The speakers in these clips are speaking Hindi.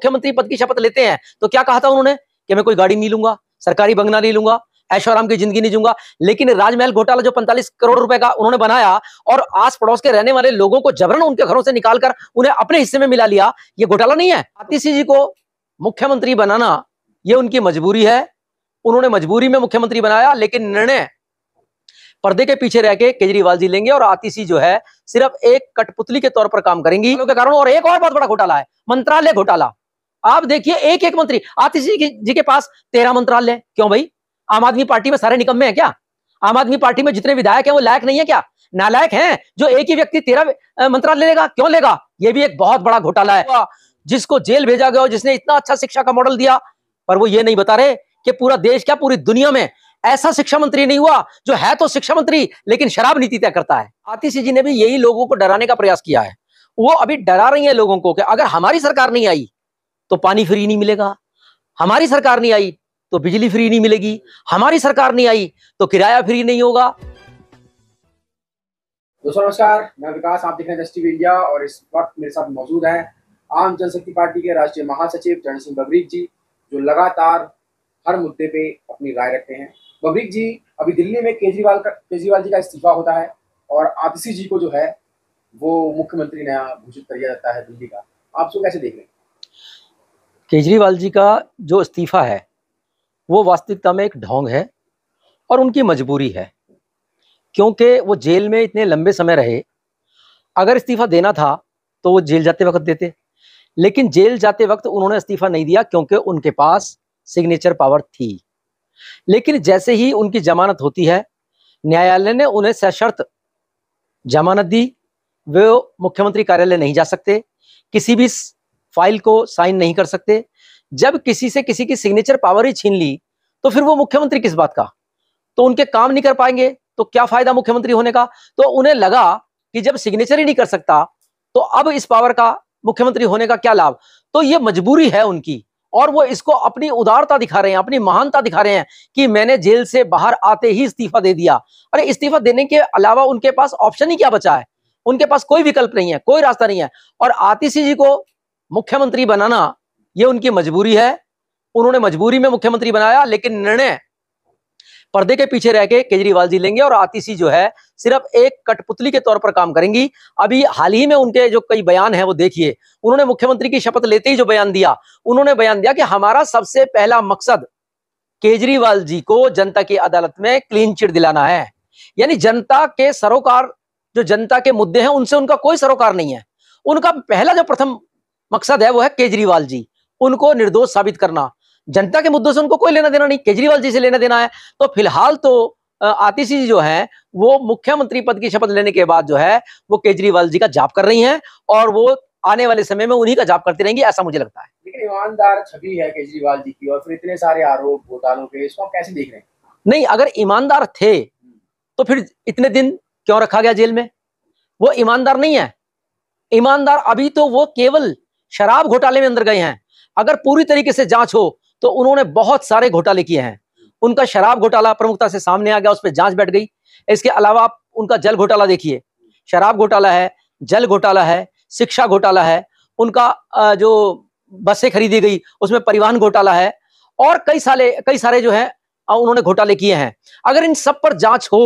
मुख्यमंत्री पद की शपथ लेते हैं तो क्या कहा था उन्होंने कि मैं कोई गाड़ी नहीं लूंगा सरकारी बंगना नहीं लूंगा ऐशोराम की जिंदगी नहीं जूंगा लेकिन राजमहल घोटाला जो 45 करोड़ रुपए का उन्होंने बनाया और आस पड़ोस के रहने वाले लोगों को जबरन उनके घरों से निकालकर उन्हें अपने हिस्से में मिला लिया ये घोटाला नहीं है आतिशी जी को मुख्यमंत्री बनाना ये उनकी मजबूरी है उन्होंने मजबूरी में मुख्यमंत्री बनाया लेकिन निर्णय पर्दे के पीछे रह के केजरीवाल जी लेंगे और आतिशी जो है सिर्फ एक कठपुतली के तौर पर काम करेंगी कारण और एक और बहुत बड़ा घोटाला है मंत्रालय घोटाला आप देखिए एक एक मंत्री आतिश जी के, जी के पास तेरह मंत्रालय क्यों भाई आम आदमी पार्टी में सारे निकम्मे हैं क्या आम आदमी पार्टी में जितने विधायक हैं वो लायक नहीं है क्या नालायक हैं जो एक ही व्यक्ति तेरह मंत्रालय लेगा क्यों लेगा ये भी एक बहुत बड़ा घोटाला है जिसको जेल भेजा गया जिसने इतना अच्छा शिक्षा का मॉडल दिया पर वो ये नहीं बता रहे कि पूरा देश क्या पूरी दुनिया में ऐसा शिक्षा मंत्री नहीं हुआ जो है तो शिक्षा मंत्री लेकिन शराब नीति तय करता है आतिश जी ने भी यही लोगों को डराने का प्रयास किया है वो अभी डरा रही है लोगों को कि अगर हमारी सरकार नहीं आई तो पानी फ्री नहीं मिलेगा हमारी सरकार नहीं आई तो बिजली फ्री नहीं मिलेगी हमारी सरकार नहीं आई तो किराया फ्री नहीं होगा दोस्तों नमस्कार मैं विकास आप देख रहे हैं इंडिया और इस वक्त मेरे साथ मौजूद हैं आम जनशक्ति पार्टी के राष्ट्रीय महासचिव चरण सिंह बबरीक जी जो लगातार हर मुद्दे पे अपनी राय रखते हैं बबरीक जी अभी दिल्ली में केजरीवाल का केजरीवाल जी का इस्तीफा होता है और आतिशी जी को जो है वो मुख्यमंत्री नया घोषित कर दिया जाता है दिल्ली का आप सो कैसे देख रहे हैं केजरीवाल जी का जो इस्तीफ़ा है वो वास्तविकता में एक ढोंग है और उनकी मजबूरी है क्योंकि वो जेल में इतने लंबे समय रहे अगर इस्तीफ़ा देना था तो वो जेल जाते वक्त देते लेकिन जेल जाते वक्त उन्होंने इस्तीफ़ा नहीं दिया क्योंकि उनके पास सिग्नेचर पावर थी लेकिन जैसे ही उनकी जमानत होती है न्यायालय ने उन्हें सशर्त जमानत दी वे मुख्यमंत्री कार्यालय नहीं जा सकते किसी भी फाइल को साइन नहीं कर सकते जब किसी से किसी की सिग्नेचर पावर ही छीन ली तो फिर वो मुख्यमंत्री किस बात का तो उनके काम नहीं कर पाएंगे तो क्या फायदा मुख्यमंत्री होने का तो उन्हें लगा कि जब सिग्नेचर ही नहीं कर सकता तो अब इस पावर का मुख्यमंत्री होने का क्या लाभ तो ये मजबूरी है उनकी और वो इसको अपनी उदारता दिखा रहे हैं अपनी महानता दिखा रहे हैं कि मैंने जेल से बाहर आते ही इस्तीफा दे दिया अरे इस्तीफा देने के अलावा उनके पास ऑप्शन ही क्या बचा है उनके पास कोई विकल्प नहीं है कोई रास्ता नहीं है और आतिशी जी को मुख्यमंत्री बनाना ये उनकी मजबूरी है उन्होंने मजबूरी में मुख्यमंत्री बनाया लेकिन निर्णय पर्दे के पीछे रह के केजरीवाल जी लेंगे और आतिशी जो है सिर्फ एक कठपुतली के तौर पर काम करेंगी अभी हाल ही में उनके जो कई बयान है वो देखिए उन्होंने मुख्यमंत्री की शपथ लेते ही जो बयान दिया उन्होंने बयान दिया कि हमारा सबसे पहला मकसद केजरीवाल जी को जनता की अदालत में क्लीन चिट दिलाना है यानी जनता के सरोकार जो जनता के मुद्दे हैं उनसे उनका कोई सरोकार नहीं है उनका पहला जो प्रथम मकसद है वो है केजरीवाल जी उनको निर्दोष साबित करना जनता के मुद्दों से उनको कोई लेना देना नहीं केजरीवाल जी से लेना देना है तो फिलहाल तो आतिशी जी जो है वो मुख्यमंत्री पद की शपथ लेने के बाद जो है वो केजरीवाल जी का जाप कर रही हैं और वो आने वाले समय में उन्हीं का जाप करती रहेंगी ऐसा मुझे लगता है लेकिन ईमानदार छवि है केजरीवाल जी की और फिर इतने सारे आरोप घोटालों के इसको कैसे देख रहे हैं नहीं अगर ईमानदार थे तो फिर इतने दिन क्यों रखा गया जेल में वो ईमानदार नहीं है ईमानदार अभी तो वो केवल शराब घोटाले में अंदर गए हैं अगर पूरी तरीके से जांच हो तो उन्होंने बहुत सारे घोटाले किए हैं उनका शराब घोटाला प्रमुखता से सामने आ गया उस पर जांच बैठ गई इसके अलावा आप उनका जल घोटाला देखिए शराब घोटाला है जल घोटाला है शिक्षा घोटाला है उनका जो बसें खरीदी गई उसमें परिवहन घोटाला है और कई साले कई सारे जो है उन्होंने घोटाले किए हैं अगर इन सब पर जांच हो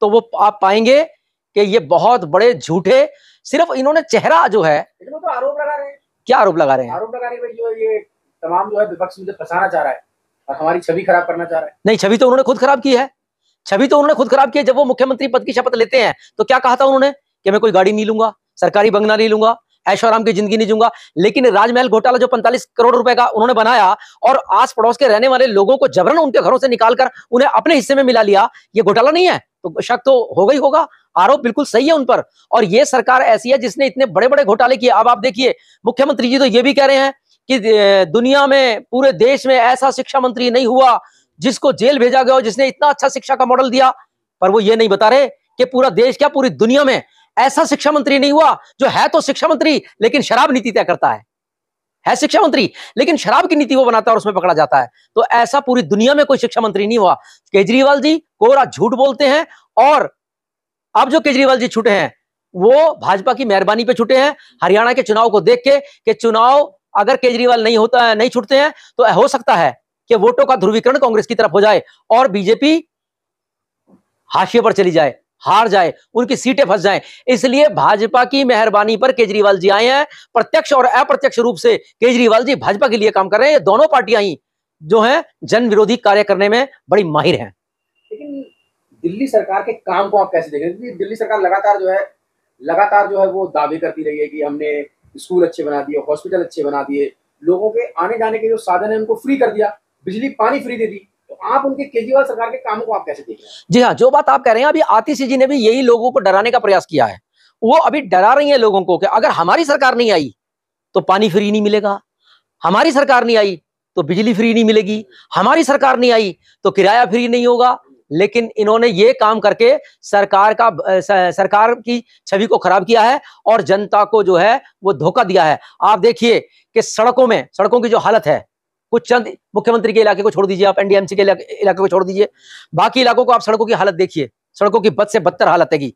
तो वो आप पाएंगे कि ये बहुत बड़े झूठे सिर्फ इन्होंने चेहरा जो है तो आरोप लगा रहे हैं क्या आरोप लगा रहे हैं आरोप लगा रहे हैं जो ये तमाम जो है विपक्ष मुझे फंसाना चाह रहा है और हमारी छवि खराब करना चाह रहा है नहीं छवि तो उन्होंने खुद खराब की है छवि तो उन्होंने खुद खराब की है जब वो मुख्यमंत्री पद की शपथ लेते हैं तो क्या कहा था उन्होंने कि मैं कोई गाड़ी नहीं लूंगा सरकारी बंगला नहीं लूंगा ऐशोराम की जिंदगी नहीं जूंगा लेकिन राजमहल घोटाला जो 45 करोड़ रुपए का उन्होंने बनाया और आस पड़ोस के रहने वाले लोगों को जबरन उनके घरों से निकालकर उन्हें अपने हिस्से में मिला लिया ये घोटाला नहीं है तो शक तो होगा ही होगा आरोप बिल्कुल सही है उन पर और ये सरकार ऐसी है जिसने इतने बड़े बड़े घोटाले किए अब आप देखिए मुख्यमंत्री जी तो ये भी कह रहे हैं कि दुनिया में पूरे देश में ऐसा शिक्षा मंत्री नहीं हुआ जिसको जेल भेजा गया जिसने इतना अच्छा शिक्षा का मॉडल दिया पर वो ये नहीं बता रहे कि पूरा देश क्या पूरी दुनिया में ऐसा शिक्षा मंत्री नहीं हुआ जो है तो शिक्षा मंत्री लेकिन शराब नीति तय करता है है शिक्षा मंत्री लेकिन शराब की नीति वो बनाता है और उसमें पकड़ा जाता है तो ऐसा पूरी दुनिया में कोई शिक्षा मंत्री नहीं हुआ केजरीवाल जी कोरा झूठ बोलते हैं और अब जो केजरीवाल जी छुटे हैं वो भाजपा की मेहरबानी पे छुटे हैं हरियाणा के चुनाव को देख के कि चुनाव अगर केजरीवाल नहीं होता है नहीं छुटते हैं तो हो सकता है कि वोटों का ध्रुवीकरण कांग्रेस की तरफ हो जाए और बीजेपी हाशिए पर चली जाए हार जाए उनकी सीटें फंस जाए इसलिए भाजपा की मेहरबानी पर केजरीवाल जी आए हैं प्रत्यक्ष और अप्रत्यक्ष रूप से केजरीवाल जी भाजपा के लिए काम कर रहे हैं ये दोनों पार्टियां ही जो है जन विरोधी कार्य करने में बड़ी माहिर हैं लेकिन दिल्ली सरकार के काम को आप कैसे देख रहे हैं क्योंकि दिल्ली सरकार लगातार जो है लगातार जो है वो दावे करती रही है कि हमने स्कूल अच्छे बना दिए हॉस्पिटल अच्छे बना दिए लोगों के आने जाने के जो साधन है उनको फ्री कर दिया बिजली पानी फ्री दे दी तो आप उनके केजरीवाल सरकार के कामों को आप कैसे देख रहे हैं जी हाँ जो बात आप कह रहे हैं अभी आतिशी जी ने भी यही लोगों को डराने का प्रयास किया है वो अभी डरा रही है लोगों को कि अगर हमारी सरकार नहीं आई तो पानी फ्री नहीं मिलेगा हमारी सरकार नहीं आई तो बिजली फ्री नहीं मिलेगी हमारी सरकार नहीं आई तो किराया फ्री नहीं होगा लेकिन इन्होंने ये काम करके सरकार का सरकार की छवि को खराब किया है और जनता को जो है वो धोखा दिया है आप देखिए कि सड़कों में सड़कों की जो हालत है कुछ चंद मुख्यमंत्री के इलाके को छोड़ दीजिए आप एनडीएमसी के इलाके को छोड़ दीजिए बाकी इलाकों को आप सड़कों की हालत देखिए सड़कों की बद से बदतर हालत है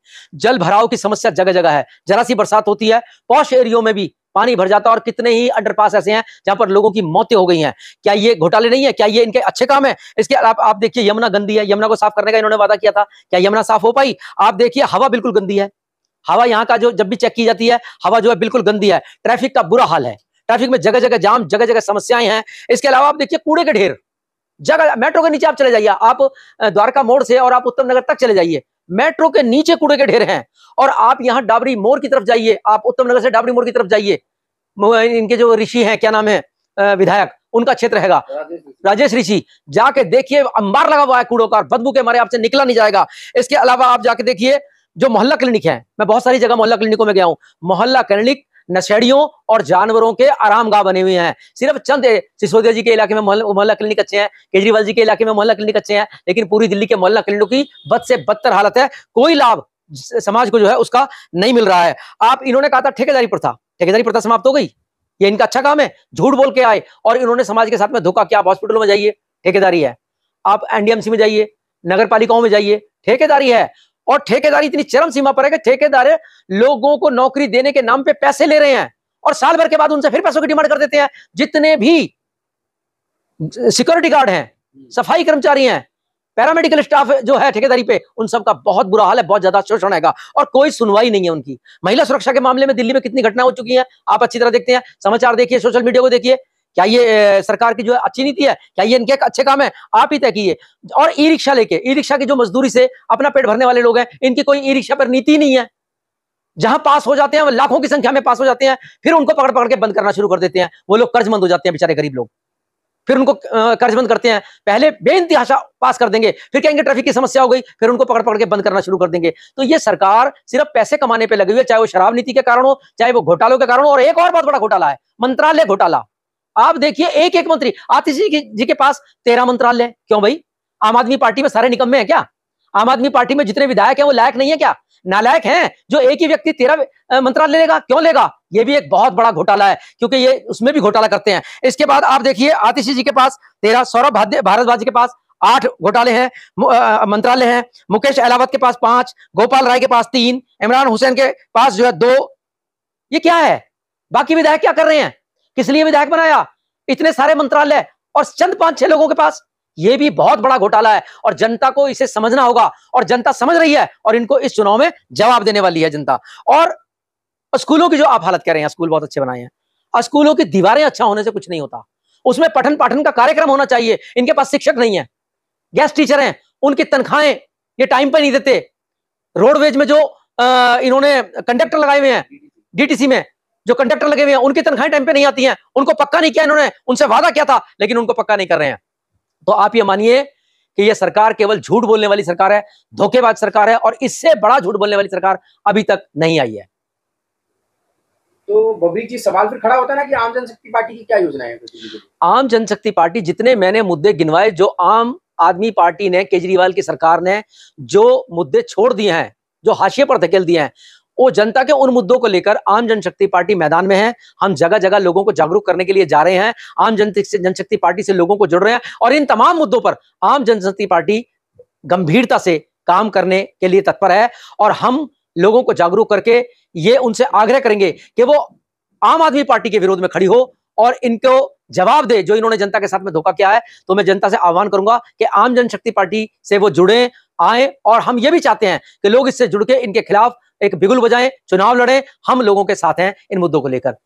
जल भराव की समस्या जगह जगह है जरा सी बरसात होती है पौष एरियो में भी पानी भर जाता और कितने ही अंडरपास ऐसे हैं जहां पर लोगों की मौतें हो गई हैं क्या ये घोटाले नहीं है क्या ये इनके अच्छे काम है इसके आप, आप देखिए यमुना गंदी है यमुना को साफ करने का इन्होंने वादा किया था क्या यमुना साफ हो पाई आप देखिए हवा बिल्कुल गंदी है हवा यहाँ का जो जब भी चेक की जाती है हवा जो है बिल्कुल गंदी है ट्रैफिक का बुरा हाल है ट्रैफिक में जगह जगह जाम जगह जगह समस्याएं हैं इसके अलावा आप देखिए कूड़े के ढेर जगह मेट्रो के नीचे आप चले जाइए आप द्वारका मोड़ से और आप उत्तम नगर तक चले जाइए मेट्रो के नीचे कूड़े के ढेर हैं और आप यहाँ डाबरी मोड़ की तरफ जाइए आप उत्तम नगर से डाबरी मोड़ की तरफ जाइए इनके जो ऋषि हैं क्या नाम है विधायक उनका क्षेत्र रहेगा राजेश ऋषि जाके देखिए अंबार लगा हुआ है कूड़ों का बदबू के मारे आपसे निकला नहीं जाएगा इसके अलावा आप जाके देखिए जो मोहल्ला क्लिनिक है मैं बहुत सारी जगह मोहल्ला क्लिनिकों में गया हूँ मोहल्ला क्लिनिक नशेड़ियों और जानवरों के आराम गाह बने हुए हैं सिर्फ चंद सिसोदिया जी के इलाके में मोहल्ला क्लिनिक अच्छे हैं केजरीवाल जी के इलाके में मोहल्ला क्लिनिक अच्छे हैं लेकिन पूरी दिल्ली के मोहल्ला क्लिनिकों की बद से बदतर हालत है कोई लाभ समाज को जो है उसका नहीं मिल रहा है आप इन्होंने कहा था ठेकेदारी प्रथा ठेकेदारी प्रथा समाप्त हो गई ये इनका अच्छा काम है झूठ बोल के आए और इन्होंने समाज के साथ में धोखा किया आप हॉस्पिटलों में जाइए ठेकेदारी है आप एनडीएमसी में जाइए नगर पालिकाओं में जाइए ठेकेदारी है और ठेकेदारी इतनी चरम सीमा पर है कि ठेकेदार लोगों को नौकरी देने के नाम पे पैसे ले रहे हैं और साल भर के बाद उनसे फिर पैसों की डिमांड कर देते हैं जितने भी सिक्योरिटी गार्ड हैं सफाई कर्मचारी हैं पैरामेडिकल स्टाफ जो है ठेकेदारी पे उन सब का बहुत बुरा हाल है बहुत ज्यादा शोषण हैगा और कोई सुनवाई नहीं है उनकी महिला सुरक्षा के मामले में दिल्ली में कितनी घटना हो चुकी है आप अच्छी तरह देखते हैं समाचार देखिए सोशल मीडिया को देखिए क्या ये सरकार की जो है अच्छी नीति है क्या ये इनके अच्छे काम है आप ही तय किए और ई रिक्शा लेके ई रिक्शा की जो मजदूरी से अपना पेट भरने वाले लोग हैं इनकी कोई ई रिक्शा पर नीति नहीं है जहां पास हो जाते हैं लाखों की संख्या में पास हो जाते हैं फिर उनको पकड़ पकड़ के बंद करना शुरू कर देते हैं वो लोग कर्जमंद हो जाते हैं बेचारे गरीब लोग फिर उनको कर्ज बंद करते हैं पहले बेइंतहाशा पास कर देंगे फिर कहेंगे ट्रैफिक की समस्या हो गई फिर उनको पकड़ पकड़ के बंद करना शुरू कर देंगे तो ये सरकार सिर्फ पैसे कमाने पर लगी हुई है चाहे वो शराब नीति के कारण हो चाहे वो घोटालों के कारण हो और एक और बहुत बड़ा घोटाला है मंत्रालय घोटाला आप देखिए एक एक मंत्री आतिशी जी के पास तेरह मंत्रालय क्यों भाई आम आदमी पार्टी में सारे निकम में है क्या आम आदमी पार्टी में जितने विधायक हैं वो लायक नहीं है क्या नालायक हैं जो एक ही व्यक्ति तेरह मंत्रालय लेगा क्यों लेगा ये भी एक बहुत बड़ा घोटाला है क्योंकि ये उसमें भी घोटाला करते हैं इसके बाद आप देखिए आतिशी जी के पास तेरह सौरभ भारद्वाज के पास आठ घोटाले हैं मंत्रालय हैं मुकेश अलावत के पास पांच गोपाल राय के पास तीन इमरान हुसैन के पास जो है दो ये क्या है बाकी विधायक क्या कर रहे हैं किस लिए विधायक बनाया इतने सारे मंत्रालय और चंद पांच छह लोगों के पास ये भी बहुत बड़ा घोटाला है और जनता को इसे समझना होगा और जनता समझ रही है और इनको इस चुनाव में जवाब देने वाली है जनता और स्कूलों की जो आप हालत कह रहे हैं स्कूल बहुत अच्छे बनाए हैं स्कूलों की दीवारें अच्छा होने से कुछ नहीं होता उसमें पठन पाठन का कार्यक्रम होना चाहिए इनके पास शिक्षक नहीं है गेस्ट टीचर हैं उनकी तनख्वाहें ये टाइम पर नहीं देते रोडवेज में जो इन्होंने कंडक्टर लगाए हुए हैं डीटीसी में जो कंडक्टर लगे हुए हैं उनकी तनख्वाहें टाइम पे नहीं आती हैं उनको पक्का नहीं किया इन्होंने उनसे वादा किया था लेकिन उनको पक्का नहीं कर रहे हैं तो आप ये मानिए कि यह सरकार केवल झूठ बोलने वाली सरकार है धोखेबाज सरकार है और इससे बड़ा झूठ बोलने वाली सरकार अभी तक नहीं आई है तो बबरी जी सवाल फिर खड़ा होता है ना कि आम जनशक्ति पार्टी की क्या योजना है आम जनशक्ति पार्टी जितने मैंने मुद्दे गिनवाए जो आम आदमी पार्टी ने केजरीवाल की सरकार ने जो मुद्दे छोड़ दिए हैं जो हाशिए पर धकेल दिए हैं वो जनता के उन मुद्दों को लेकर आम जनशक्ति पार्टी मैदान में है हम जगह जगह लोगों को जागरूक करने के लिए जा रहे हैं आम जनशक्ति पार्टी से लोगों को जुड़ रहे हैं और इन तमाम मुद्दों पर आम जनशक्ति पार्टी गंभीरता से काम करने के लिए तत्पर है और हम लोगों को जागरूक करके ये उनसे आग्रह करेंगे कि वो आम आदमी पार्टी के विरोध में खड़ी हो और इनको जवाब दे जो इन्होंने जनता के साथ में धोखा किया है तो मैं जनता से आह्वान करूंगा कि आम जनशक्ति पार्टी से वो जुड़े आए और हम ये भी चाहते हैं कि लोग इससे जुड़ के इनके खिलाफ एक बिगुल बजाएं चुनाव लड़ें हम लोगों के साथ हैं इन मुद्दों को लेकर